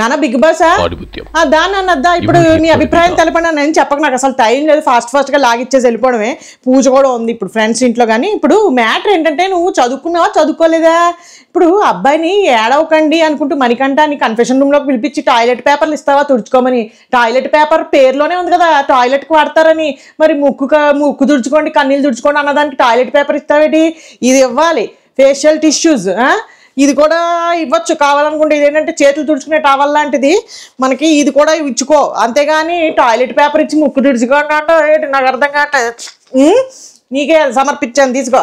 నాన్న big boss దాని అన్నద్దా ఇప్పుడు నీ అభిప్రాయం తెలపండి నేను చెప్పక నాకు అసలు టైం లేదు ఫాస్ట్ ఫాస్ట్గా లాగిచ్చేసి వెళ్ళిపోవడమే పూజ కూడా ఉంది ఇప్పుడు ఫ్రెండ్స్ ఇంట్లో కానీ ఇప్పుడు మ్యాటర్ ఏంటంటే నువ్వు చదువుకున్నావా చదువుకోలేదా ఇప్పుడు అబ్బాయిని ఏడవకండి అనుకుంటూ మనకంట నీ కన్ఫెషన్ రూమ్ లో పిలిపించి టాయిలెట్ పేపర్లు ఇస్తావా తుడుచుకోమని టాయిలెట్ పేపర్ పేరులోనే ఉంది కదా కు వాడతారని మరి ముక్కు ముక్కు తుడుచుకోండి కన్నీళ్ళు తుడుచుకోండి అన్నదానికి టాయిలెట్ పేపర్ ఇస్తావేటి ఇది ఇవ్వాలి ఫేషియల్ టిష్యూస్ ఇది కూడా ఇవ్వచ్చు కావాలనుకుంటే ఇదేంటంటే చేతులు తుడుచుకునే టవల్ లాంటిది మనకి ఇది కూడా ఇచ్చుకో అంతేగాని టాయిలెట్ పేపర్ ఇచ్చి ముక్కు తుడుచుకోండి అంటే నాకు అర్థం కావట్లేదు నీకే సమర్పించాను తీసుకో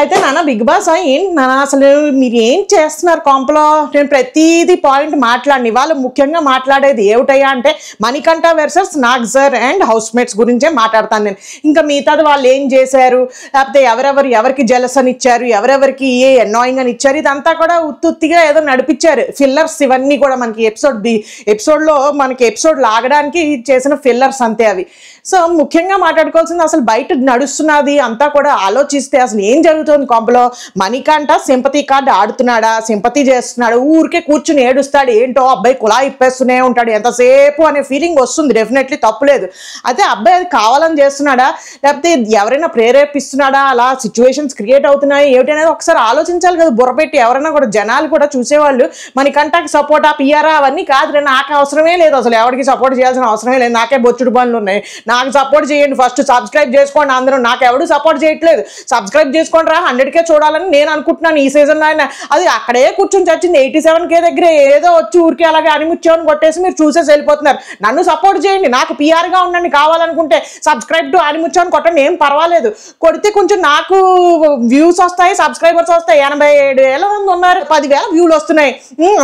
అయితే నాన్న బిగ్ బాస్ ఏంటి నాన్న అసలు మీరు ఏం చేస్తున్నారు కాంపలో నేను ప్రతిదీ పాయింట్ మాట్లాడిన వాళ్ళు ముఖ్యంగా మాట్లాడేది ఏమిటయ్యా అంటే Manikantha versus Nag sir and housemates గురించే మాట్లాడతాను నేను ఇంకా మిగతాది వాళ్ళు ఏం చేశారు లేకపోతే ఎవరెవరు ఎవరికి జలసని అని ఇచ్చారు ఎవరెవరికి ఏ ఎన్నోయింగ్ అని ఇచ్చారు ఇదంతా కూడా ఉత్తుత్తిగా ఏదో నడిపించారు ఫిల్లర్స్ ఇవన్నీ కూడా మనకి ఎపిసోడ్ బి ఎపిసోడ్లో మనకి ఎపిసోడ్ లాగడానికి చేసిన ఫిల్లర్స్ అంతే అవి సో ముఖ్యంగా మాట్లాడుకోవాల్సింది అసలు బయట నడుస్తున్నది అంతా కూడా ఆలోచిస్తే అసలు ఏం జరుగుతుంది జరుగుతుంది కొంపలో మణికంట సింపతి కార్డు ఆడుతున్నాడా సింపతి చేస్తున్నాడు ఊరికే కూర్చుని ఏడుస్తాడు ఏంటో అబ్బాయి కులా ఇప్పేస్తూనే ఉంటాడు ఎంతసేపు అనే ఫీలింగ్ వస్తుంది డెఫినెట్లీ తప్పులేదు అయితే అబ్బాయి అది కావాలని చేస్తున్నాడా లేకపోతే ఎవరైనా ప్రేరేపిస్తున్నాడా అలా సిచ్యువేషన్స్ క్రియేట్ అవుతున్నాయి అనేది ఒకసారి ఆలోచించాలి కదా బుర్రపెట్టి ఎవరైనా కూడా జనాలు కూడా చూసేవాళ్ళు మన కంటాకి సపోర్ట్ ఆ పిఆర్ఆ అవన్నీ కాదు నాకు అవసరమే లేదు అసలు ఎవరికి సపోర్ట్ చేయాల్సిన అవసరమే లేదు నాకే బొచ్చుడు పనులు ఉన్నాయి నాకు సపోర్ట్ చేయండి ఫస్ట్ సబ్స్క్రైబ్ చేసుకోండి అందరూ నాకు ఎవరు సపోర్ట్ చేయట్లేదు సబ్స్క్రైబ్ చేసుకోండి హండ్రెడ్ కే చూడాలని నేను అనుకుంటున్నాను ఈ లో ఆయన అది అక్కడే కూర్చొని చచ్చింది ఎయిటీ సెవెన్ కే దగ్గర ఏదో వచ్చి ఊరికే అలాగే అనిమిచ్చామని కొట్టేసి మీరు చూసేసి వెళ్ళిపోతున్నారు నన్ను సపోర్ట్ చేయండి నాకు పిఆర్ గా ఉండండి కావాలనుకుంటే సబ్స్క్రైబ్ టు అనిమిచ్చామని కొట్టండి ఏం పర్వాలేదు కొడితే కొంచెం నాకు వ్యూస్ వస్తాయి సబ్స్క్రైబర్స్ వస్తాయి ఎనభై ఏడు వేల మంది ఉన్నారు పదివేల వ్యూలు వస్తున్నాయి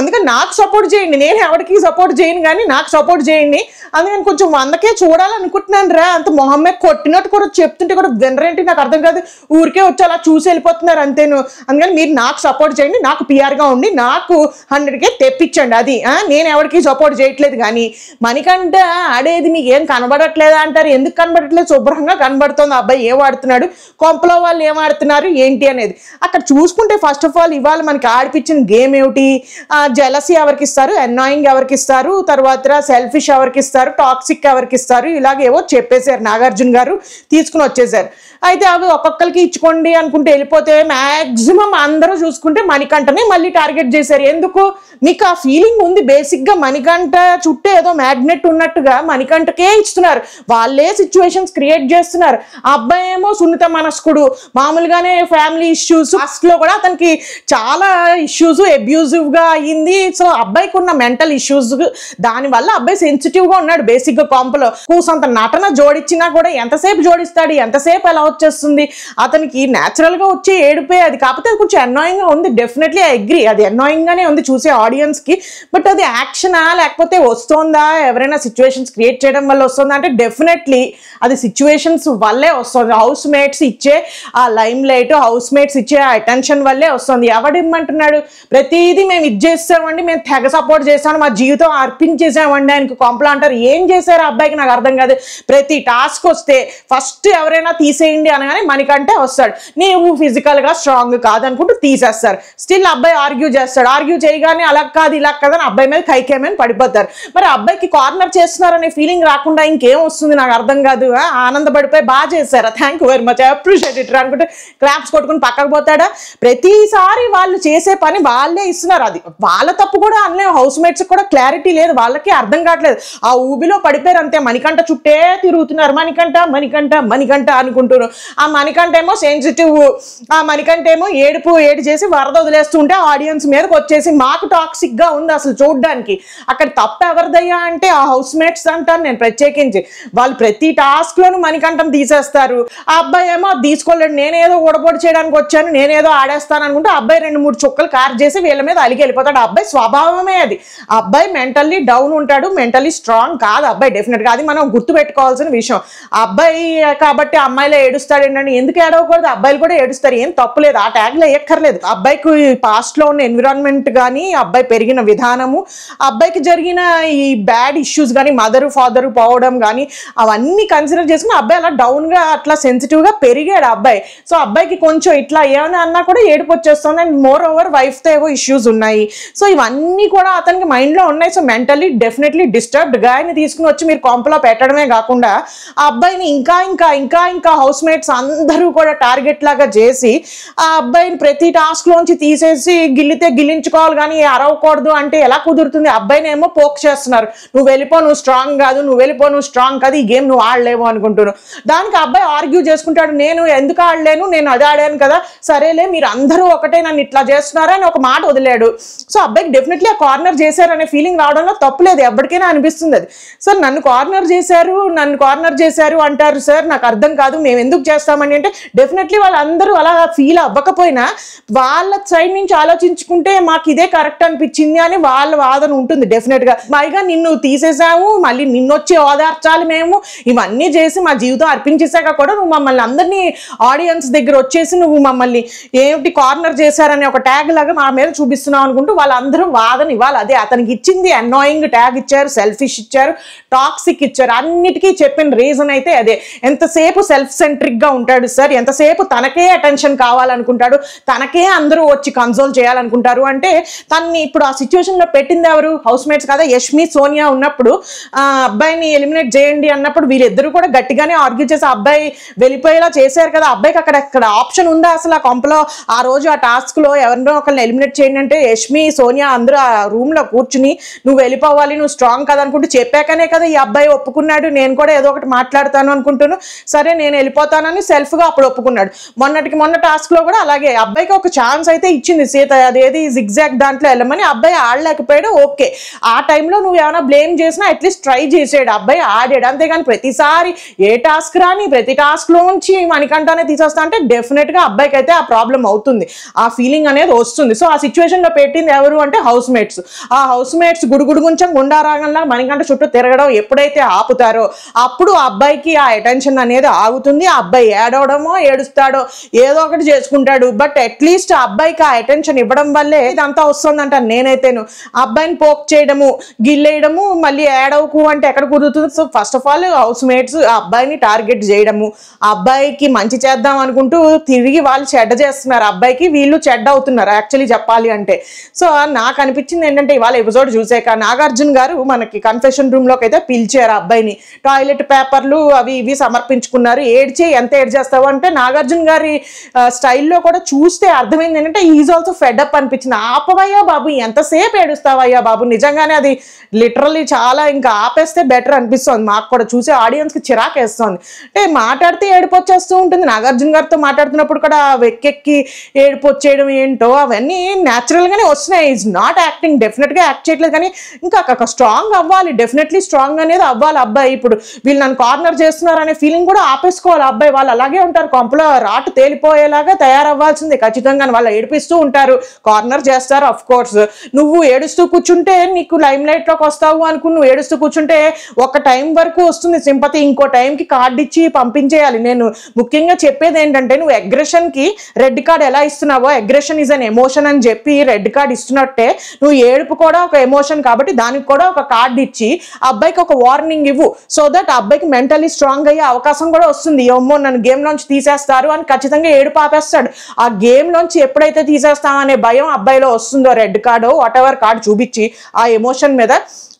అందుకని నాకు సపోర్ట్ చేయండి నేను ఎవరికి సపోర్ట్ చేయను కానీ నాకు సపోర్ట్ చేయండి అందుకని కొంచెం వందకే చూడాలనుకుంటున్నాను రా అంత మొహమ్మే కొట్టినట్టు కూడా చెప్తుంటే కూడా వినరేంటి నాకు అర్థం కాదు ఊరికే వచ్చి అలా చూసి వెళ్ళిపోతున్నారు అంతేను అందుకని మీరు నాకు సపోర్ట్ చేయండి నాకు పిఆర్గా ఉండి నాకు హండ్రెడ్కే తెప్పించండి అది నేను ఎవరికి సపోర్ట్ చేయట్లేదు కానీ మణికంట ఆడేది మీకు ఏం కనబడట్లేదా అంటారు ఎందుకు కనబడట్లేదు శుభ్రంగా కనబడుతుంది అబ్బాయి ఏం ఆడుతున్నాడు కొంపలో వాళ్ళు ఏం ఆడుతున్నారు ఏంటి అనేది అక్కడ చూసుకుంటే ఫస్ట్ ఆఫ్ ఆల్ ఇవాళ మనకి ఆడిపించిన గేమ్ ఏమిటి జెలసీ ఎవరికి ఇస్తారు అన్నాయింగ్ ఎవరికి ఇస్తారు తర్వాత సెల్ఫిష్ ఎవరికి ఇస్తారు టాక్సిక్ ఎవరికి ఇస్తారు ఇలాగేవో చెప్పేశారు నాగార్జున గారు తీసుకుని వచ్చేసారు అయితే అవి ఒక్కొక్కరికి ఇచ్చుకోండి అనుకుంటే వెళ్ళిపోతే మ్యాక్సిమం అందరూ చూసుకుంటే మణికంఠనే మళ్ళీ టార్గెట్ చేశారు ఎందుకు మీకు ఆ ఫీలింగ్ ఉంది బేసిక్గా మణికంఠ చుట్టూ ఏదో మ్యాగ్నెట్ ఉన్నట్టుగా మణికంఠకే ఇస్తున్నారు వాళ్ళే సిచ్యువేషన్స్ క్రియేట్ చేస్తున్నారు ఆ అబ్బాయి ఏమో సున్నిత మనస్కుడు మామూలుగానే ఫ్యామిలీ ఇష్యూస్ ఫస్ట్లో కూడా అతనికి చాలా ఇష్యూస్ గా అయ్యింది సో అబ్బాయికి ఉన్న మెంటల్ ఇష్యూస్ దానివల్ల అబ్బాయి సెన్సిటివ్గా ఉన్నాడు బేసిక్గా కాంపలో కూసంత నటన జోడించినా కూడా ఎంతసేపు జోడిస్తాడు ఎంతసేపు అలా వచ్చేస్తుంది అతనికి న్యాచురల్గా వచ్చే ఏడిపోయి అది కాకపోతే అది కొంచెం అన్నాయింగ్గా ఉంది డెఫినెట్లీ ఐ అగ్రి అది అన్నాయింగ్గానే ఉంది చూసే ఆడియన్స్కి బట్ అది యాక్షనా లేకపోతే వస్తుందా ఎవరైనా సిచ్యువేషన్స్ క్రియేట్ చేయడం వల్ల వస్తుందా అంటే డెఫినెట్లీ అది సిచ్యువేషన్స్ వల్లే వస్తుంది హౌస్ మేట్స్ ఇచ్చే ఆ లైమ్ లైట్ హౌస్ మేట్స్ ఇచ్చే ఆ అటెన్షన్ వల్లే వస్తుంది ఎవడు ఇమ్మంటున్నాడు ప్రతిదీ మేము ఇది చేస్తామండి మేము తెగ సపోర్ట్ చేస్తాను మా జీవితం అర్పించేసామండి ఆయనకు కాంప్లా అంటారు ఏం చేశారు అబ్బాయికి నాకు అర్థం కాదు ప్రతి టాస్క్ వస్తే ఫస్ట్ ఎవరైనా తీసేయండి చేయండి అనగానే మనకంటే వస్తాడు నీవు ఫిజికల్గా స్ట్రాంగ్ కాదనుకుంటూ తీసేస్తారు స్టిల్ అబ్బాయి ఆర్గ్యూ చేస్తాడు ఆర్గ్యూ చేయగానే అలా కాదు ఇలా కాదని అబ్బాయి మీద కైకేమని పడిపోతారు మరి అబ్బాయికి కార్నర్ చేస్తున్నారనే ఫీలింగ్ రాకుండా ఇంకేం వస్తుంది నాకు అర్థం కాదు ఆనందపడిపోయి బాగా చేశారా thank you very much I appreciate it అనుకుంటే క్లాప్స్ కొట్టుకుని పక్కకు పోతాడా ప్రతిసారి వాళ్ళు చేసే పని వాళ్ళే ఇస్తున్నారు అది వాళ్ళ తప్పు కూడా అనలేము హౌస్ మేట్స్ కూడా క్లారిటీ లేదు వాళ్ళకి అర్థం కావట్లేదు ఆ ఊబిలో పడిపోయారు అంతే మణికంట చుట్టే తిరుగుతున్నారు మణికంట మణికంట మణికంట అనుకుంటున్నారు ఉంటారు ఆ ఏమో సెన్సిటివ్ ఆ ఏమో ఏడుపు ఏడు చేసి వరద వదిలేస్తుంటే ఆడియన్స్ మీదకి వచ్చేసి మాకు టాక్సిక్గా ఉంది అసలు చూడడానికి అక్కడ తప్ప ఎవరిదయ్యా అంటే ఆ హౌస్ మేట్స్ అంటాను నేను ప్రత్యేకించి వాళ్ళు ప్రతి టాస్క్లోనూ మణికంఠం తీసేస్తారు ఆ అబ్బాయి ఏమో తీసుకోలేడు నేనేదో ఊడబోడు చేయడానికి వచ్చాను నేనేదో ఆడేస్తాను అనుకుంటే అబ్బాయి రెండు మూడు చుక్కలు కార్ చేసి వీళ్ళ మీద అలిగి వెళ్ళిపోతాడు అబ్బాయి స్వభావమే అది అబ్బాయి మెంటల్లీ డౌన్ ఉంటాడు మెంటల్లీ స్ట్రాంగ్ కాదు అబ్బాయి డెఫినెట్గా అది మనం గుర్తుపెట్టుకోవాల్సిన విషయం అబ్బాయి కాబట్టి అమ్మాయిలో ఏడు ఏడుస్తాడు ఏంటంటే ఎందుకు ఏడవకూడదు అబ్బాయిలు కూడా ఏడుస్తారు ఏం తప్పులేదు ఆ ట్యాగ్లు ఎక్కర్లేదు అబ్బాయికి పాస్ట్లో ఉన్న ఎన్విరాన్మెంట్ కానీ అబ్బాయి పెరిగిన విధానము అబ్బాయికి జరిగిన ఈ బ్యాడ్ ఇష్యూస్ కానీ మదర్ ఫాదర్ పోవడం కానీ అవన్నీ కన్సిడర్ చేసుకుని అబ్బాయి అలా డౌన్గా అట్లా సెన్సిటివ్గా పెరిగాడు అబ్బాయి సో అబ్బాయికి కొంచెం ఇట్లా ఏమైనా అన్నా కూడా ఏడుపు వచ్చేస్తుంది అండ్ మోర్ ఓవర్ వైఫ్తో ఏవో ఇష్యూస్ ఉన్నాయి సో ఇవన్నీ కూడా అతనికి మైండ్లో ఉన్నాయి సో మెంటలీ డెఫినెట్లీ డిస్టర్బ్డ్ గాయని తీసుకుని వచ్చి మీరు కాంపలో పెట్టడమే కాకుండా ఆ అబ్బాయిని ఇంకా ఇంకా ఇంకా ఇంకా హౌస్ క్లాస్మేట్స్ అందరూ కూడా టార్గెట్ లాగా చేసి ఆ అబ్బాయిని ప్రతి టాస్క్లోంచి తీసేసి గిల్లితే గిల్లించుకోవాలి కానీ అరవకూడదు అంటే ఎలా కుదురుతుంది అబ్బాయినేమో పోక్ చేస్తున్నారు నువ్వు వెళ్ళిపో నువ్వు స్ట్రాంగ్ కాదు నువ్వు వెళ్ళిపో నువ్వు స్ట్రాంగ్ కాదు ఈ గేమ్ నువ్వు ఆడలేవు అనుకుంటున్నావు దానికి అబ్బాయి ఆర్గ్యూ చేసుకుంటాడు నేను ఎందుకు ఆడలేను నేను అది ఆడాను కదా సరేలే మీరు అందరూ ఒకటే నన్ను ఇట్లా చేస్తున్నారా అని ఒక మాట వదిలేడు సో అబ్బాయికి డెఫినెట్లీ ఆ కార్నర్ చేశారనే ఫీలింగ్ రావడంలో తప్పులేదు ఎవరికైనా అనిపిస్తుంది అది సార్ నన్ను కార్నర్ చేశారు నన్ను కార్నర్ చేశారు అంటారు సార్ నాకు అర్థం కాదు మేము ఎందుకు ఎందుకు చేస్తామని అంటే డెఫినెట్లీ వాళ్ళందరూ అలా ఫీల్ అవ్వకపోయినా వాళ్ళ సైడ్ నుంచి ఆలోచించుకుంటే మాకు ఇదే కరెక్ట్ అనిపించింది అని వాళ్ళ వాదన ఉంటుంది డెఫినెట్గా పైగా నిన్ను తీసేసాము మళ్ళీ నిన్నొచ్చి ఓదార్చాలి మేము ఇవన్నీ చేసి మా జీవితం అర్పించేసాక కూడా నువ్వు మమ్మల్ని అందరినీ ఆడియన్స్ దగ్గర వచ్చేసి నువ్వు మమ్మల్ని ఏమిటి కార్నర్ చేశారనే ఒక ట్యాగ్ లాగా మా మీద చూపిస్తున్నావు అనుకుంటూ వాళ్ళందరూ వాదన ఇవ్వాలి అదే అతనికి ఇచ్చింది అన్నాయింగ్ ట్యాగ్ ఇచ్చారు సెల్ఫిష్ ఇచ్చారు టాక్సిక్ ఇచ్చారు అన్నిటికీ చెప్పిన రీజన్ అయితే అదే ఎంతసేపు సెల్ఫ్ సెంటర్ ఎలక్ట్రిక్గా ఉంటాడు సార్ ఎంతసేపు తనకే అటెన్షన్ కావాలనుకుంటాడు తనకే అందరూ వచ్చి కన్సోల్ చేయాలనుకుంటారు అంటే తన్ని ఇప్పుడు ఆ సిచ్యువేషన్లో పెట్టింది ఎవరు హౌస్ మేట్స్ కదా యష్మి సోనియా ఉన్నప్పుడు ఆ అబ్బాయిని ఎలిమినేట్ చేయండి అన్నప్పుడు వీళ్ళిద్దరూ కూడా గట్టిగానే ఆర్గ్యూ చేసి అబ్బాయి వెళ్ళిపోయేలా చేశారు కదా అబ్బాయికి అక్కడ అక్కడ ఆప్షన్ ఉందా అసలు ఆ కొంపలో ఆ రోజు ఆ టాస్క్లో ఎవరినో ఒకరిని ఎలిమినేట్ చేయండి అంటే యష్మి సోనియా అందరూ ఆ రూమ్లో కూర్చుని నువ్వు వెళ్ళిపోవాలి నువ్వు స్ట్రాంగ్ కదా అనుకుంటూ చెప్పాకనే కదా ఈ అబ్బాయి ఒప్పుకున్నాడు నేను కూడా ఏదో ఒకటి మాట్లాడతాను అనుకుంటున్నాను సరే నేను వెళ్ళిపోతాను సెల్ఫ్ గా అప్పుడు ఒప్పుకున్నాడు మొన్నటికి మొన్న టాస్క్ లో కూడా అలాగే అబ్బాయికి ఒక ఛాన్స్ అయితే ఇచ్చింది సీత అదేది ఎగ్జాక్ట్ దాంట్లో వెళ్ళమని అబ్బాయి ఆడలేకపోయాడు ఓకే ఆ టైంలో నువ్వు ఏమైనా బ్లేమ్ చేసినా అట్లీస్ట్ ట్రై చేసాడు అబ్బాయి ఆడాడు అంతేగాని ప్రతిసారి ఏ టాస్క్ రాని ప్రతి నుంచి మనకంటానే తీసేస్తా అంటే గా అబ్బాయికి అయితే ఆ ప్రాబ్లం అవుతుంది ఆ ఫీలింగ్ అనేది వస్తుంది సో ఆ లో పెట్టింది ఎవరు అంటే హౌస్ మేట్స్ ఆ హౌస్ మేట్స్ గుడుగుడు గుంచం గుండారాగంలా మనకంటే చుట్టూ తిరగడం ఎప్పుడైతే ఆపుతారో అప్పుడు ఆ అబ్బాయికి ఆ అటెన్షన్ అనేది ఆగుతుంది అబ్బాయి ఏడవడమో ఏడుస్తాడో ఏదో ఒకటి చేసుకుంటాడు బట్ అట్లీస్ట్ ఆ అబ్బాయికి ఆ అటెన్షన్ ఇవ్వడం వల్లే ఇదంతా వస్తుందంట నేనైతేను అబ్బాయిని పోక్ చేయడము గిల్లేయడము మళ్ళీ ఏడవకు అంటే ఎక్కడ కుదురుతుంది so first of all housemates అబ్బాయిని టార్గెట్ చేయడము అబ్బాయికి మంచి చేద్దాం అనుకుంటూ తిరిగి వాళ్ళు చెడ్డ చేస్తున్నారు అబ్బాయికి వీళ్ళు చెడ్డ అవుతున్నారు యాక్చువల్లీ చెప్పాలి అంటే సో నాకు అనిపించింది ఏంటంటే ఇవాళ ఎపిసోడ్ చూసాక నాగార్జున గారు మనకి కన్ఫెషన్ రూమ్లోకి అయితే పిలిచారు అబ్బాయిని టాయిలెట్ పేపర్లు అవి ఇవి సమర్పించుకున్నారు ఏడ్చే ఎంత ఏడ్ చేస్తావు అంటే నాగార్జున గారి స్టైల్లో కూడా చూస్తే అర్థమైంది ఏంటంటే ఈజ్ ఆల్సో ఫెడప్ అనిపించింది ఆపవయ్యా బాబు ఎంతసేపు ఏడుస్తావయ్యా బాబు నిజంగానే అది లిటరల్లీ చాలా ఇంకా ఆపేస్తే బెటర్ అనిపిస్తుంది మాకు కూడా చూసే ఆడియన్స్కి చిరాకేస్తుంది అంటే మాట్లాడితే ఏడిపోచ్చేస్తూ ఉంటుంది నాగార్జున గారితో మాట్లాడుతున్నప్పుడు కూడా వెక్కెక్కి ఏడిపోచ్చేయడం ఏంటో అవన్నీ న్యాచురల్గానే వస్తున్నాయి ఈజ్ నాట్ యాక్టింగ్ డెఫినెట్గా యాక్ట్ చేయట్లేదు కానీ ఇంకా అక్కడ స్ట్రాంగ్ అవ్వాలి డెఫినెట్లీ స్ట్రాంగ్ అనేది అవ్వాలి అబ్బాయి ఇప్పుడు వీళ్ళు నన్ను కార్నర్ అనే ఫీలింగ్ కూడా ఆపేసుకోవాలి అబ్బాయి వాళ్ళు అలాగే ఉంటారు కొంపలో రాటు తేలిపోయేలాగా తయారవ్వాల్సింది ఖచ్చితంగా వాళ్ళు ఏడిపిస్తూ ఉంటారు కార్నర్ చేస్తారు అఫ్ కోర్స్ నువ్వు ఏడుస్తూ కూర్చుంటే నీకు లైమ్ లైట్లోకి వస్తావు అనుకుని నువ్వు ఏడుస్తూ కూర్చుంటే ఒక టైం వరకు వస్తుంది సింపతి ఇంకో టైంకి కార్డు ఇచ్చి పంపించేయాలి నేను ముఖ్యంగా చెప్పేది ఏంటంటే నువ్వు అగ్రెషన్కి రెడ్ కార్డ్ ఎలా ఇస్తున్నావో అగ్రెషన్ ఈజ్ అన్ ఎమోషన్ అని చెప్పి రెడ్ కార్డ్ ఇస్తున్నట్టే నువ్వు ఏడుపు కూడా ఒక ఎమోషన్ కాబట్టి దానికి కూడా ఒక కార్డు ఇచ్చి అబ్బాయికి ఒక వార్నింగ్ ఇవ్వు సో దట్ అబ్బాయికి మెంటలీ స్ట్రాంగ్ అయ్యే అవకాశం కూడా వస్తుంది అమ్మో నన్ను నుంచి తీసేస్తారు అని ఖచ్చితంగా ఏడు పాపేస్తాడు ఆ గేమ్ నుంచి ఎప్పుడైతే తీసేస్తామనే భయం అబ్బాయిలో వస్తుందో red card whatever card చూపించి ఆ ఎమోషన్ మీద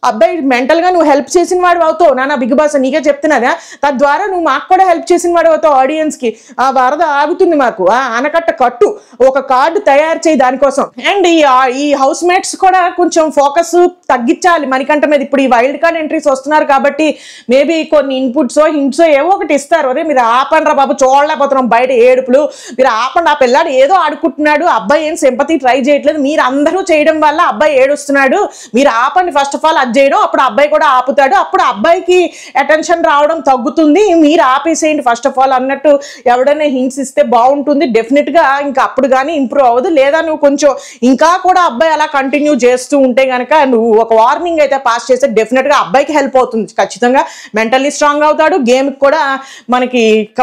అబ్బాయి మెంటల్ గా నువ్వు హెల్ప్ చేసిన వాడు అవుతావు నాన్న బిగ్ బాస్ నీకే చెప్తున్నదా తద్వారా నువ్వు మాకు కూడా హెల్ప్ చేసిన వాడు అవుతావు కి ఆ వరద ఆగుతుంది మాకు ఆ ఆనకట్ట కట్టు ఒక కార్డు తయారు చేయి దానికోసం అండ్ ఈ ఈ హౌస్ మేట్స్ కూడా కొంచెం ఫోకస్ తగ్గించాలి మనకంట మీద ఇప్పుడు ఈ వైల్డ్ కార్డ్ ఎంట్రీస్ వస్తున్నారు కాబట్టి మేబీ కొన్ని ఇన్పుట్సో హింట్సో ఏవో ఒకటి ఇస్తారు అరే మీరు ఆపండ్రా బాబు చూడలేకపోతున్నాం బయట ఏడుపులు మీరు ఆపండి ఆ పిల్లాడు ఏదో ఆడుకుంటున్నాడు అబ్బాయి ఏం సింపతి ట్రై చేయట్లేదు మీరు అందరూ చేయడం వల్ల అబ్బాయి ఏడుస్తున్నాడు మీరు ఆపండి ఫస్ట్ ఆఫ్ ఆల్ స్టార్ట్ చేయడం అప్పుడు అబ్బాయి కూడా ఆపుతాడు అప్పుడు అబ్బాయికి అటెన్షన్ రావడం తగ్గుతుంది మీరు ఆపేసేయండి ఫస్ట్ ఆఫ్ ఆల్ అన్నట్టు ఎవడైనా హింసిస్తే ఇస్తే బాగుంటుంది డెఫినెట్గా ఇంకా అప్పుడు కానీ ఇంప్రూవ్ అవ్వదు లేదా నువ్వు కొంచెం ఇంకా కూడా అబ్బాయి అలా కంటిన్యూ చేస్తూ ఉంటే కనుక నువ్వు ఒక వార్నింగ్ అయితే పాస్ చేస్తే డెఫినెట్గా అబ్బాయికి హెల్ప్ అవుతుంది ఖచ్చితంగా మెంటల్లీ స్ట్రాంగ్ అవుతాడు గేమ్కి కూడా మనకి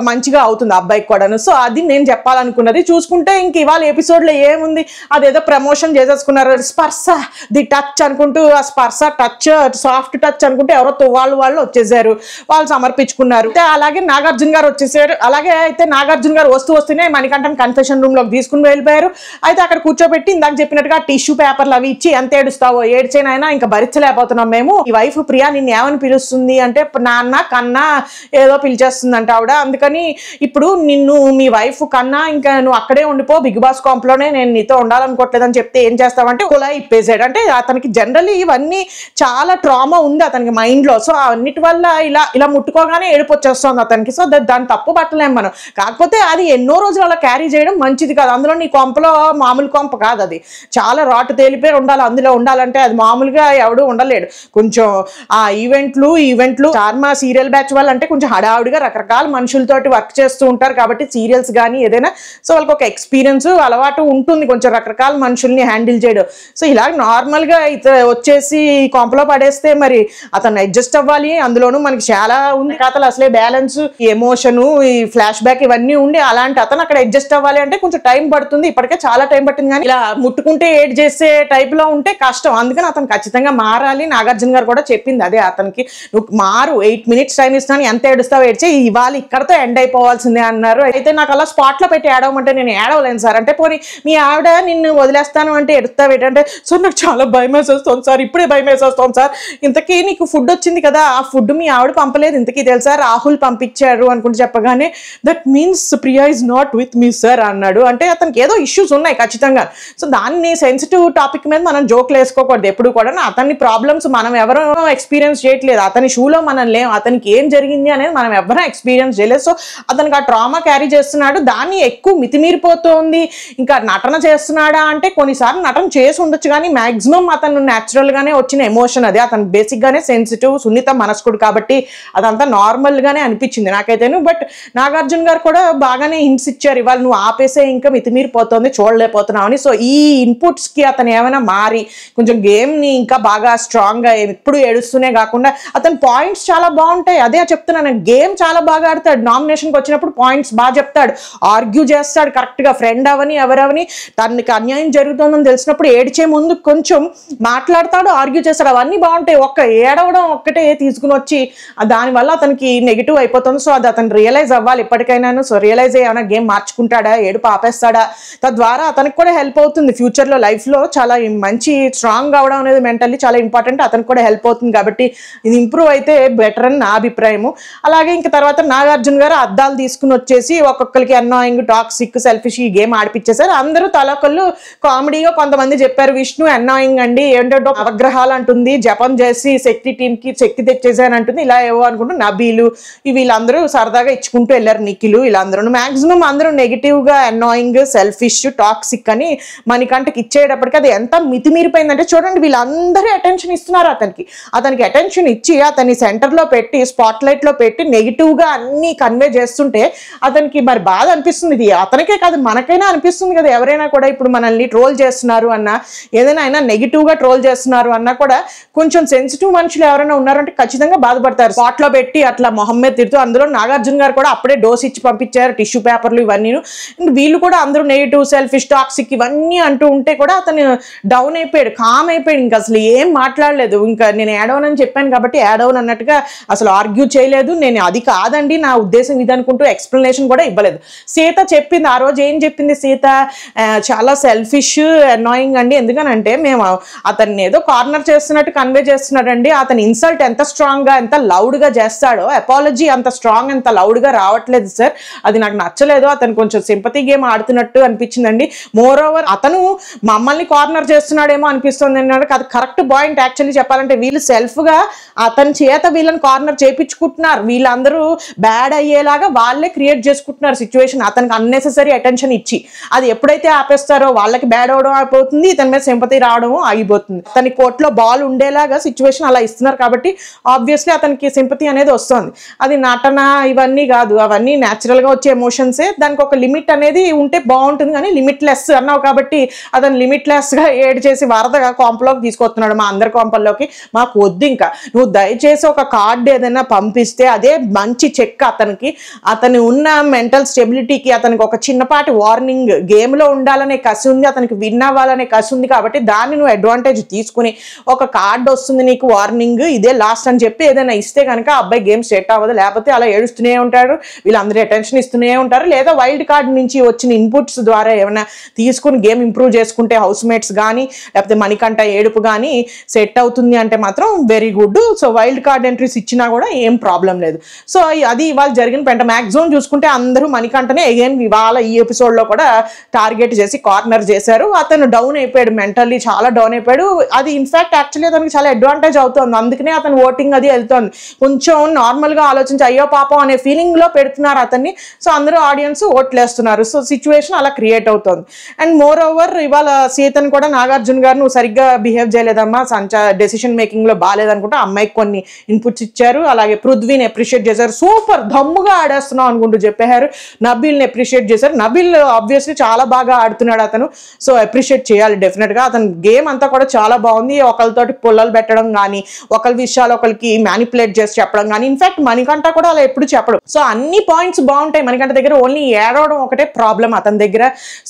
మంచిగా అవుతుంది అబ్బాయికి కూడాను సో అది నేను చెప్పాలనుకున్నది చూసుకుంటే ఇంక ఇవాళ ఎపిసోడ్లో ఏముంది అదేదో ప్రమోషన్ చేసేసుకున్నారు స్పర్శ ది టచ్ అనుకుంటూ ఆ స్పర్శ టచ్ టచ్ సాఫ్ట్ టచ్ అనుకుంటే ఎవరో వాళ్ళు వాళ్ళు వచ్చేసారు వాళ్ళు సమర్పించుకున్నారు అలాగే నాగార్జున గారు వచ్చేసారు అలాగే అయితే నాగార్జున గారు వస్తూ వస్తూనే మణికంఠన్ కన్ఫెషన్ రూమ్ లోకి తీసుకుని వెళ్ళిపోయారు అయితే అక్కడ కూర్చోబెట్టి ఇందాక చెప్పినట్టుగా టిష్యూ పేపర్లు అవి ఇచ్చి ఎంత ఏడుస్తావో ఏడ్చేనైనా ఇంకా భరించలేకపోతున్నాం మేము ఈ వైఫ్ ప్రియా నిన్ను ఏమని పిలుస్తుంది అంటే నాన్న కన్నా ఏదో పిలిచేస్తుందంట ఆవిడ అందుకని ఇప్పుడు నిన్ను మీ వైఫ్ కన్నా ఇంకా నువ్వు అక్కడే ఉండిపో బిగ్ బాస్ కాంప్ లోనే నేను నీతో ఉండాలనుకోవట్లేదని చెప్తే ఏం చేస్తావంటే కులా ఇప్పేసాడు అంటే అతనికి జనరల్లీ ఇవన్నీ చాలా ట్రామా ఉంది అతనికి మైండ్లో సో అన్నిటి వల్ల ఇలా ఇలా ముట్టుకోగానే ఏడుపు వచ్చేస్తుంది అతనికి సో దాన్ని తప్పు పట్టలేం మనం కాకపోతే అది ఎన్నో రోజులు అలా క్యారీ చేయడం మంచిది కాదు అందులో నీ కొంపలో మామూలు కొంప కాదు అది చాలా రాటు తేలిపే ఉండాలి అందులో ఉండాలంటే అది మామూలుగా ఎవడు ఉండలేడు కొంచెం ఆ ఈవెంట్లు ఈవెంట్లు చార్మా సీరియల్ బ్యాచ్ వాళ్ళు అంటే కొంచెం హడావుడిగా రకరకాల మనుషులతోటి వర్క్ చేస్తూ ఉంటారు కాబట్టి సీరియల్స్ కానీ ఏదైనా సో వాళ్ళకి ఒక ఎక్స్పీరియన్స్ అలవాటు ఉంటుంది కొంచెం రకరకాల మనుషుల్ని హ్యాండిల్ చేయడం సో ఇలా నార్మల్గా అయితే వచ్చేసి డొంకలో పడేస్తే మరి అతను అడ్జస్ట్ అవ్వాలి అందులోనూ మనకి చాలా ఉంది కథలు అసలే బ్యాలెన్స్ ఎమోషను ఈ ఫ్లాష్ బ్యాక్ ఇవన్నీ ఉండి అలాంటి అతను అక్కడ అడ్జస్ట్ అవ్వాలి అంటే కొంచెం టైం పడుతుంది ఇప్పటికే చాలా టైం పట్టింది కానీ ఇలా ముట్టుకుంటే ఏడ్ చేసే టైప్ లో ఉంటే కష్టం అందుకని అతను ఖచ్చితంగా మారాలి నాగార్జున గారు కూడా చెప్పింది అదే అతనికి నువ్వు మారు ఎయిట్ మినిట్స్ టైం ఇస్తాను ఎంత ఏడుస్తావు ఏడ్చే ఇవాళ ఇక్కడతో ఎండ్ అయిపోవాల్సిందే అన్నారు అయితే నాకు అలా స్పాట్ లో పెట్టి ఏడవమంటే నేను ఏడవలేను సార్ అంటే పోనీ మీ ఆవిడ నిన్ను వదిలేస్తాను అంటే ఎడుస్తావు ఏంటంటే సో నాకు చాలా భయం వేసేస్తుంది సార్ ఇప్పుడే భయం వేసేస్తాం కన్ఫర్మ్ సార్ ఇంతకీ నీకు ఫుడ్ వచ్చింది కదా ఆ ఫుడ్ మీ ఆవిడ పంపలేదు ఇంతకీ తెలుసా రాహుల్ పంపించారు అనుకుంటూ చెప్పగానే that means Priya is not with me sir అన్నాడు అంటే అతనికి ఏదో ఇష్యూస్ ఉన్నాయి ఖచ్చితంగా సో దాన్ని సెన్సిటివ్ టాపిక్ మీద మనం జోక్లు వేసుకోకూడదు ఎప్పుడు కూడా అతని ప్రాబ్లమ్స్ మనం ఎవరో ఎక్స్పీరియన్స్ చేయట్లేదు అతని షూలో మనం లేం అతనికి ఏం జరిగింది అనేది మనం ఎవరూ ఎక్స్పీరియన్స్ చేయలేదు సో అతనికి ఆ ట్రామా క్యారీ చేస్తున్నాడు దాన్ని ఎక్కువ మితిమీరిపోతుంది ఇంకా నటన చేస్తున్నాడా అంటే కొన్నిసార్లు నటన చేసి ఉండొచ్చు కానీ మ్యాక్సిమం అతను న్యాచురల్గానే వచ్చిన ఎమోషన్ ఎమోషన్ అదే అతను బేసిక్గానే సెన్సిటివ్ సున్నిత మనస్కుడు కాబట్టి అదంతా నార్మల్గానే అనిపించింది నాకైతేను బట్ నాగార్జున గారు కూడా బాగానే హింట్స్ ఇచ్చారు ఇవాళ నువ్వు ఆపేసే ఇంకా మితిమీరి పోతుంది చూడలేకపోతున్నావు అని సో ఈ ఇన్పుట్స్కి అతను ఏమైనా మారి కొంచెం గేమ్ని ఇంకా బాగా స్ట్రాంగ్గా ఎప్పుడు ఏడుస్తూనే కాకుండా అతని పాయింట్స్ చాలా బాగుంటాయి అదే చెప్తున్నాను గేమ్ చాలా బాగా ఆడతాడు నామినేషన్కి వచ్చినప్పుడు పాయింట్స్ బాగా చెప్తాడు ఆర్గ్యూ చేస్తాడు కరెక్ట్గా ఫ్రెండ్ అవని ఎవరవని తనకి అన్యాయం జరుగుతుందని తెలిసినప్పుడు ఏడిచే ముందు కొంచెం మాట్లాడతాడు ఆర్గ్యూ చేస్తాడు అవన్నీ బాగుంటాయి ఒక్క ఏడవడం ఒక్కటే తీసుకుని వచ్చి దానివల్ల అతనికి నెగిటివ్ అయిపోతుంది సో అది అతను రియలైజ్ అవ్వాలి ఎప్పటికైనా సో రియలైజ్ అయ్యి ఏమైనా గేమ్ మార్చుకుంటాడా ఏడు పాపేస్తాడా తద్వారా అతనికి కూడా హెల్ప్ అవుతుంది ఫ్యూచర్లో లైఫ్లో చాలా మంచి స్ట్రాంగ్ అవడం అనేది మెంటల్లీ చాలా ఇంపార్టెంట్ అతనికి కూడా హెల్ప్ అవుతుంది కాబట్టి ఇది ఇంప్రూవ్ అయితే బెటర్ అని నా అభిప్రాయము అలాగే ఇంకా తర్వాత నాగార్జున గారు అద్దాలు తీసుకుని వచ్చేసి ఒక్కొక్కరికి అన్నాయింగ్ టాక్సిక్ సెల్ఫిష్ ఈ గేమ్ ఆడిపించేశారు అందరూ తలొకళ్ళు కామెడీగా కొంతమంది చెప్పారు విష్ణు అన్నాయింగ్ అండి ఏంటంటే అవగ్రహాలు అంటుంది ఉంటుంది జపం చేసి శక్తి టీంకి శక్తి తెచ్చేసాను అంటుంది ఇలా ఏవో అనుకుంటూ నబీలు వీళ్ళందరూ సరదాగా ఇచ్చుకుంటూ వెళ్ళారు నిఖిలు వీళ్ళందరూ మ్యాక్సిమం అందరూ నెగిటివ్గా అనాయింగ్ సెల్ఫిష్ టాక్సిక్ అని మణికంటకి ఇచ్చేటప్పటికి అది ఎంత మితిమీరిపోయిందంటే చూడండి వీళ్ళందరూ అటెన్షన్ ఇస్తున్నారు అతనికి అతనికి అటెన్షన్ ఇచ్చి అతన్ని సెంటర్లో పెట్టి స్పాట్లైట్లో పెట్టి నెగిటివ్గా అన్ని కన్వే చేస్తుంటే అతనికి మరి బాధ అనిపిస్తుంది ఇది అతనికే కాదు మనకైనా అనిపిస్తుంది కదా ఎవరైనా కూడా ఇప్పుడు మనల్ని ట్రోల్ చేస్తున్నారు అన్న ఏదైనా అయినా నెగిటివ్గా ట్రోల్ చేస్తున్నారు అన్నా కూడా కొంచెం సెన్సిటివ్ మనుషులు ఎవరైనా ఉన్నారంటే ఖచ్చితంగా బాధపడతారు స్పాట్లో పెట్టి అట్లా మొహమ్మద్ తిడుతూ అందులో నాగార్జున గారు కూడా అప్పుడే డోస్ ఇచ్చి పంపించారు టిష్యూ పేపర్లు ఇవన్నీ వీళ్ళు కూడా అందరూ నెగిటివ్ సెల్ఫిష్ టాక్సిక్ ఇవన్నీ అంటూ ఉంటే కూడా అతను డౌన్ అయిపోయాడు కామ్ అయిపోయాడు ఇంకా అసలు ఏం మాట్లాడలేదు ఇంకా నేను యాడౌన్ అని చెప్పాను కాబట్టి యాడౌన్ అన్నట్టుగా అసలు ఆర్గ్యూ చేయలేదు నేను అది కాదండి నా ఉద్దేశం ఇది అనుకుంటూ ఎక్స్ప్లెనేషన్ కూడా ఇవ్వలేదు సీత చెప్పింది ఆ రోజు ఏం చెప్పింది సీత చాలా సెల్ఫిష్ అనాయింగ్ అండి ఎందుకనంటే మేము అతన్ని ఏదో కార్నర్ చేస్తున్నట్టు ఉన్నట్టు కన్వే చేస్తున్నాడండి అతని ఇన్సల్ట్ ఎంత స్ట్రాంగ్గా ఎంత లౌడ్గా చేస్తాడో అపాలజీ అంత స్ట్రాంగ్ ఎంత లౌడ్గా రావట్లేదు సార్ అది నాకు నచ్చలేదు అతను కొంచెం సింపతి గేమ్ ఆడుతున్నట్టు అనిపించిందండి మోర్ ఓవర్ అతను మమ్మల్ని కార్నర్ చేస్తున్నాడేమో అనిపిస్తుంది అన్నాడు అది కరెక్ట్ పాయింట్ యాక్చువల్లీ చెప్పాలంటే వీళ్ళు సెల్ఫ్గా అతని చేత వీళ్ళని కార్నర్ చేయించుకుంటున్నారు వీళ్ళందరూ బ్యాడ్ అయ్యేలాగా వాళ్ళే క్రియేట్ చేసుకుంటున్నారు సిచ్యువేషన్ అతనికి అన్నెసరీ అటెన్షన్ ఇచ్చి అది ఎప్పుడైతే ఆపేస్తారో వాళ్ళకి బ్యాడ్ అవడం అయిపోతుంది ఇతని మీద సింపతి రావడం ఆగిపోతుంది తన కోర్టులో బాల్ ఉండేలాగా సిచ్యువేషన్ అలా ఇస్తున్నారు కాబట్టి ఆబ్వియస్లీ అతనికి సింపతి అనేది వస్తుంది అది నటన ఇవన్నీ కాదు అవన్నీ న్యాచురల్గా వచ్చే ఎమోషన్సే దానికి ఒక లిమిట్ అనేది ఉంటే బాగుంటుంది కానీ లిమిట్లెస్ అన్నావు కాబట్టి అతను లిమిట్లెస్గా ఏడ్ చేసి వరదగా కాంపలోకి తీసుకొస్తున్నాడు మా అందరి కాంపల్లోకి మాకు వద్దు ఇంకా నువ్వు దయచేసి ఒక కార్డు ఏదైనా పంపిస్తే అదే మంచి చెక్ అతనికి అతను ఉన్న మెంటల్ స్టెబిలిటీకి అతనికి ఒక చిన్నపాటి వార్నింగ్ గేమ్లో ఉండాలనే కసి ఉంది అతనికి విన్ అవ్వాలనే కసి ఉంది కాబట్టి దాన్ని నువ్వు అడ్వాంటేజ్ తీసుకుని ఒక కార్డు వస్తుంది నీకు వార్నింగ్ ఇదే లాస్ట్ అని చెప్పి ఏదైనా ఇస్తే కనుక అబ్బాయి గేమ్ సెట్ అవ్వదు లేకపోతే అలా ఏడుస్తూనే ఉంటాడు వీళ్ళందరూ అటెన్షన్ ఇస్తూనే ఉంటారు లేదా వైల్డ్ కార్డ్ నుంచి వచ్చిన ఇన్పుట్స్ ద్వారా ఏమైనా తీసుకుని గేమ్ ఇంప్రూవ్ చేసుకుంటే హౌస్ మేట్స్ కానీ లేకపోతే మణికంట ఏడుపు కానీ సెట్ అవుతుంది అంటే మాత్రం very good so wild card entries ఇచ్చినా కూడా ఏం ప్రాబ్లం లేదు సో అది ఇవాళ జరిగిన పెంట మ్యాక్సిమం చూసుకుంటే అందరూ మణికంటనే అగైన్ ఇవాళ ఈ ఎపిసోడ్లో కూడా టార్గెట్ చేసి కార్నర్ చేశారు అతను డౌన్ అయిపోయాడు మెంటల్లీ చాలా డౌన్ అయిపోయాడు అది ఇన్ఫ్యాక్ట్ యాక్చువల్లీ అతనికి చాలా అడ్వాంటేజ్ అవుతుంది అందుకనే అతను ఓటింగ్ అది వెళ్తుంది కొంచెం నార్మల్గా ఆలోచించి అయ్యో పాపం అనే ఫీలింగ్లో పెడుతున్నారు అతన్ని సో అందరూ ఆడియన్స్ ఓట్లేస్తున్నారు సో సిచ్యువేషన్ అలా క్రియేట్ అవుతుంది అండ్ మోర్ ఓవర్ ఇవాళ సీతను కూడా నాగార్జున గారు నువ్వు సరిగ్గా బిహేవ్ చేయలేదమ్మా సంచా డెసిషన్ మేకింగ్లో బాగాలేదనుకుంటే అమ్మాయికి కొన్ని ఇన్పుట్స్ ఇచ్చారు అలాగే పృథ్వీని అప్రిషియేట్ చేశారు సూపర్ దమ్ముగా ఆడేస్తున్నావు అనుకుంటూ చెప్పారు నబీల్ని అప్రిషియేట్ చేశారు నబీల్ ఆబ్వియస్లీ చాలా బాగా ఆడుతున్నాడు అతను సో అప్రిషియేట్ చేయాలి డెఫినెట్గా అతను గేమ్ అంతా కూడా చాలా బాగుంది ఒకరితోటి పుల్లలు పెట్టడం కానీ ఒకరి విషయాలు ఒకరికి మ్యానిపులేట్ చేసి చెప్పడం కానీ ఇన్ఫాక్ట్ మణికంట కూడా అలా ఎప్పుడు చెప్పడం సో అన్ని పాయింట్స్ బాగుంటాయి మణికంట దగ్గర ఓన్లీ ఏడవడం ఒకటే ప్రాబ్లం అతని దగ్గర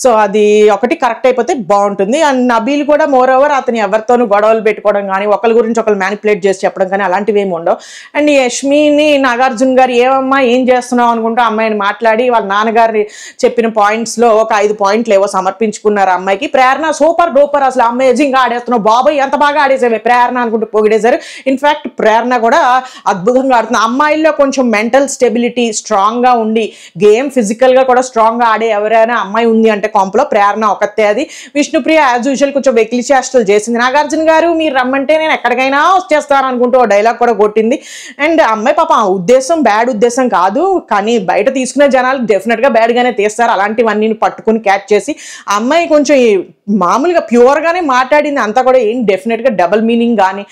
సో అది ఒకటి కరెక్ట్ అయిపోతే బాగుంటుంది అండ్ నబీల్ కూడా మోర్ ఓవర్ అతని ఎవరితోనూ గొడవలు పెట్టుకోవడం కానీ ఒకరి గురించి ఒకరు మ్యానిపులేట్ చేసి చెప్పడం కానీ అలాంటివి ఏమి ఉండవు అండ్ యష్మిని నాగార్జున గారు ఏమమ్మా ఏం చేస్తున్నావు అనుకుంటూ అమ్మాయిని మాట్లాడి వాళ్ళ నాన్నగారి చెప్పిన పాయింట్స్లో ఒక ఐదు పాయింట్లు ఏవో సమర్పించుకున్నారు అమ్మాయికి ప్రేరణ సూపర్ డూపర్ అసలు అమ్మాయి ఇంకా ఆడేస్తున్నావు బాబాయ్ ఎంత బాగా ఆడేసేవే ప్రేరణ అనుకుంటూ పోగిడేశారు ఇన్ఫ్యాక్ట్ ప్రేరణ కూడా అద్భుతంగా ఆడుతుంది అమ్మాయిల్లో కొంచెం మెంటల్ స్టెబిలిటీ స్ట్రాంగ్గా ఉండి గేమ్ ఫిజికల్గా కూడా స్ట్రాంగ్గా ఆడే ఎవరైనా అమ్మాయి ఉంది అంటే కాంపులో ప్రేరణ ఒకతే అది విష్ణుప్రియ యాజ్ యూజువల్ కొంచెం వెకిలి చేష్టలు చేసింది నాగార్జున గారు మీరు రమ్మంటే నేను ఎక్కడికైనా వచ్చేస్తాను అనుకుంటూ డైలాగ్ కూడా కొట్టింది అండ్ అమ్మాయి పాప ఉద్దేశం బ్యాడ్ ఉద్దేశం కాదు కానీ బయట తీసుకునే జనాలు డెఫినెట్గా బ్యాడ్గానే తీస్తారు అలాంటివన్నీ పట్టుకుని క్యాచ్ చేసి అమ్మాయి కొంచెం మామూలుగా ప్యూర్గానే మాట్లాడింది అంతా కూడా ఏం డెఫినెట్గా డబల్ మీనింగ్ కానీ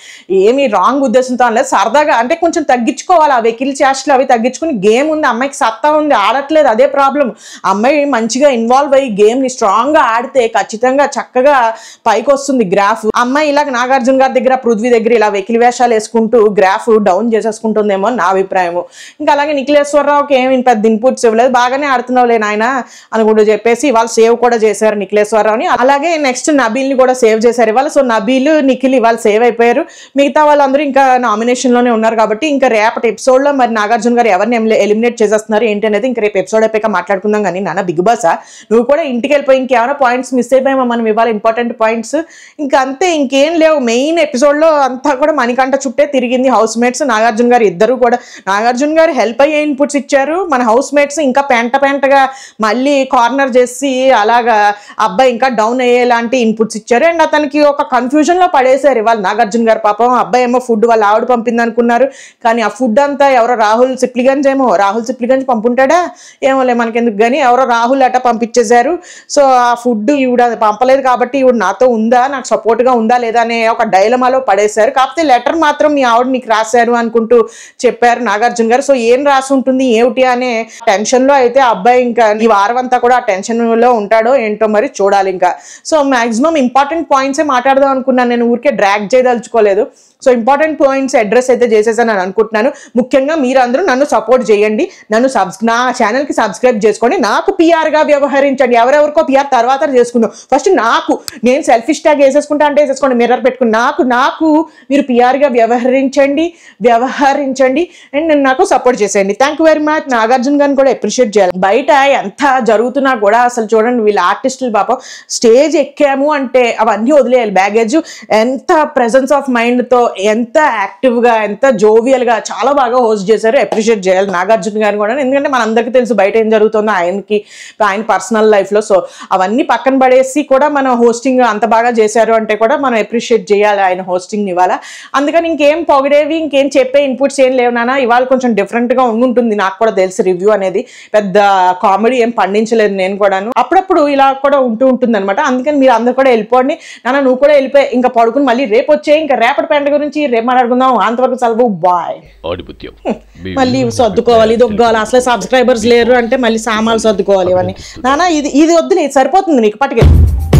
ఏమి రాంగ్ ఉద్దేశంతో అనలేదు సరదాగా అంటే కొంచెం తగ్గించుకోవాలి ఆ వెకిల్ చేష్టలు అవి తగ్గించుకుని గేమ్ ఉంది అమ్మాయికి సత్తా ఉంది ఆడట్లేదు అదే ప్రాబ్లం అమ్మాయి మంచిగా ఇన్వాల్వ్ అయ్యి గేమ్ని స్ట్రాంగ్గా ఆడితే ఖచ్చితంగా చక్కగా పైకి వస్తుంది గ్రాఫ్ అమ్మాయి ఇలాగ నాగార్జున గారి దగ్గర పృథ్వీ దగ్గర ఇలా వెకిలి వేషాలు వేసుకుంటూ గ్రాఫ్ డౌన్ చేసేసుకుంటుందేమో నా అభిప్రాయం ఇంకా అలాగే నిఖిలేశ్వరరావుకి ఏమి పెద్ద ఇన్పుట్స్ ఇవ్వలేదు బాగానే ఆడుతున్నావులే నాయన అనుకుంటూ చెప్పేసి ఇవాళ సేవ్ కూడా చేశారు నిఖిలేశ్వరరావుని అలాగే నెక్స్ట్ నబీల్ని కూడా సేవ్ చేశారు ఇవాళ సో నబీల్ నిఖిల్ ఇవాళ సేవ్ అయిపోయారు మిగతా వాళ్ళందరూ ఇంకా నామినేషన్లోనే ఉన్నారు కాబట్టి ఇంకా రేపటి ఎపిసోడ్లో మరి నాగార్జున గారు ఎవరిని ఎలిమినేట్ చేసేస్తున్నారు ఏంటి అనేది ఇంకా రేపు ఎపిసోడ్ అయిపోయాక మాట్లాడుకుందాం కానీ నాన్న బిగ్ బాస్ నువ్వు కూడా ఇంటికి వెళ్ళిపోయి ఇంకేమైనా పాయింట్స్ మిస్ అయిపోయామో మనం ఇవాళ ఇంపార్టెంట్ పాయింట్స్ ఇంకా అంతే ఇంకేం లేవు మెయిన్ ఎపిసోడ్లో అంతా కూడా మణికంట చుట్టే తిరిగింది హౌస్ మేట్స్ నాగార్జున గారు ఇద్దరు కూడా నాగార్జున గారు హెల్ప్ అయ్యే ఇన్పుట్స్ ఇచ్చారు మన హౌస్ మేట్స్ ఇంకా పెంట పెంటగా మళ్ళీ కార్నర్ చేసి అలాగా అబ్బాయి ఇంకా డౌన్ అయ్యేలాంటి ఇన్పుట్స్ ఇచ్చారు అండ్ అతనికి ఒక కన్ఫ్యూజన్లో పడేశారు ఇవాళ వాళ్ళు నాగార్జున గారు పాపం అబ్బాయి ఏమో ఫుడ్ వాళ్ళు ఆవిడ పంపింది అనుకున్నారు కానీ ఆ ఫుడ్ అంతా ఎవరో రాహుల్ సిప్లిగంజ్ ఏమో రాహుల్ సిప్లిగంజ్ పంపుంటాడా మనకి మనకెందుకు కానీ ఎవరో రాహుల్ అట పంపించేశారు సో ఆ ఫుడ్ ఈవిడ పంపలేదు కాబట్టి ఈవిడ నాతో ఉందా నాకు సపోర్ట్గా ఉందా లేదా అనే ఒక డైలమాలో పడేశారు కాకపోతే లెటర్ మాత్రం మీ ఆవిడ నీకు రాశారు అనుకుంటూ చెప్పారు నాగార్జున గారు సో ఏం రాసి ఉంటుంది ఏమిటి అనే టెన్షన్లో అయితే అబ్బాయి ఇంకా ఈ వారం అంతా కూడా ఆ టెన్షన్లో ఉంటాడో ఏంటో మరి చూడాలి ఇంకా సో మ్యాక్సిమం ఇంపార్టెంట్ పాయింట్సే మాట్లాడదాం అనుకున్నాను నేను ఊరికే డ్రాగ్ చేయదలుచుకోలేదు సో ఇంపార్టెంట్ పాయింట్స్ అడ్రస్ అయితే చేసేసాను అని అనుకుంటున్నాను ముఖ్యంగా మీరందరూ నన్ను సపోర్ట్ చేయండి నన్ను సబ్స్ నా ఛానల్కి సబ్స్క్రైబ్ చేసుకోండి నాకు పిఆర్గా వ్యవహరించండి ఎవరెవరికో పిఆర్ తర్వాత చేసుకుందాం ఫస్ట్ నాకు నేను సెల్ఫిష్ ట్యాగ్ వేసేసుకుంటా అంటే వేసేసుకోండి మిర్రర్ పెట్టుకుని నాకు నాకు మీరు పిఆర్గా వ్యవహరించండి వ్యవహరించండి అండ్ నేను నాకు సపోర్ట్ చేసేయండి థ్యాంక్ వెరీ మచ్ నాగార్జున గారిని కూడా అప్రిషియేట్ చేయాలి బయట ఎంత జరుగుతున్నా కూడా అసలు చూడండి వీళ్ళ ఆర్టిస్టులు పాపం స్టేజ్ ఎక్కాము అంటే అవన్నీ వదిలేయాలి బ్యాగేజ్ ఎంత ప్రెజెన్స్ ఆఫ్ మైండ్తో ఎంత యాక్టివ్గా ఎంత జోవియల్గా చాలా బాగా హోస్ట్ చేశారు అప్రిషియేట్ చేయాలి నాగార్జున గారిని కూడా ఎందుకంటే మనందరికీ తెలుసు బయట ఏం జరుగుతుందో ఆయనకి ఆయన పర్సనల్ లైఫ్లో సో అవన్నీ పక్కన పడేసి కూడా మనం హోస్టింగ్ అంత బాగా చేశారు అంటే కూడా మనం అప్రిషియేట్ చేయాలి ఆయన హోస్టింగ్ ఇవాళ అందుకని ఇంకేం పొగిడేవి ఇంకేం చెప్పే ఇన్పుట్స్ ఏం లేవు నాన్న ఇవాళ కొంచెం డిఫరెంట్గా ఉండుంటుంది నాకు కూడా తెలుసు రివ్యూ అనేది పెద్ద కామెడీ ఏం పండించలేదు నేను కూడాను అప్పుడప్పుడు ఇలా కూడా ఉంటూ ఉంటుంది అనమాట అందుకని మీరు అందరు కూడా వెళ్ళిపోండి నాన్న నువ్వు కూడా వెళ్ళిపోయి ఇంకా పడుకుని మళ్ళీ రేపు వచ్చే ఇంకా రేపటి పండుగ గురించి రేపు మాట్లాడుకుందాం అంతవరకు సెలవు బాయ్ మళ్ళీ సర్దుకోవాలి ఇది ఒక గోళ అసలే సబ్స్క్రైబర్స్ లేరు అంటే మళ్ళీ సామాన్లు సర్దుకోవాలి ఇవన్నీ నానా ఇది ఇది వద్దు నీకు సరిపోతుంది నీకు పట్టుకెళ్ళి